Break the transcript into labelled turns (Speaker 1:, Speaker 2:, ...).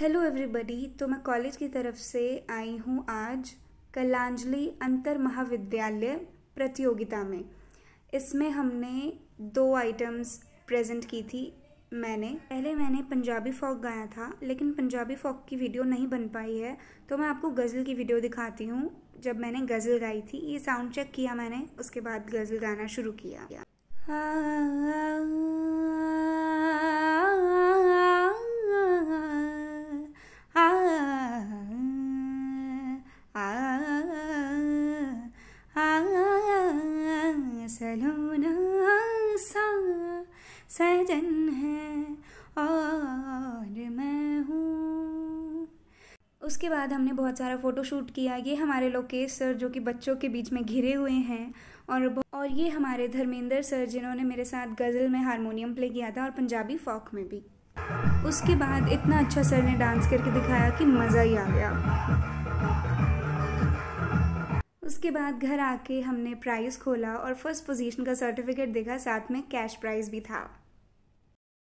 Speaker 1: hello everybody तो मैं college की तरफ से आई हूँ आज कलांजलि अंतर महाविद्यालय प्रतियोगिता में इसमें हमने दो आइटम्स प्रेजेंट की थी मैंने पहले मैंने पंजाबी फोक गाया था लेकिन पंजाबी फोक की वीडियो नहीं बन पाई है तो मैं आपको गज़ल की वीडियो दिखाती हूँ जब मैंने गज़ल गाई थी ये साउंड चेक किया मैंने उसके बाद गज़ल गाना शुरू किया
Speaker 2: हाँ
Speaker 3: ना सा सजन है और मैं
Speaker 1: हूँ उसके बाद हमने बहुत सारा फ़ोटोशूट किया ये हमारे लोकेश सर जो कि बच्चों के बीच में घिरे हुए हैं और और ये हमारे धर्मेंद्र सर जिन्होंने मेरे साथ गज़ल में हारमोनियम प्ले किया था और पंजाबी फोक में भी उसके बाद इतना अच्छा
Speaker 4: सर ने डांस करके दिखाया कि मज़ा ही आ गया
Speaker 1: उसके बाद घर आके हमने प्राइज़ खोला और फर्स्ट पोजीशन का सर्टिफिकेट देखा साथ में कैश प्राइज़ भी था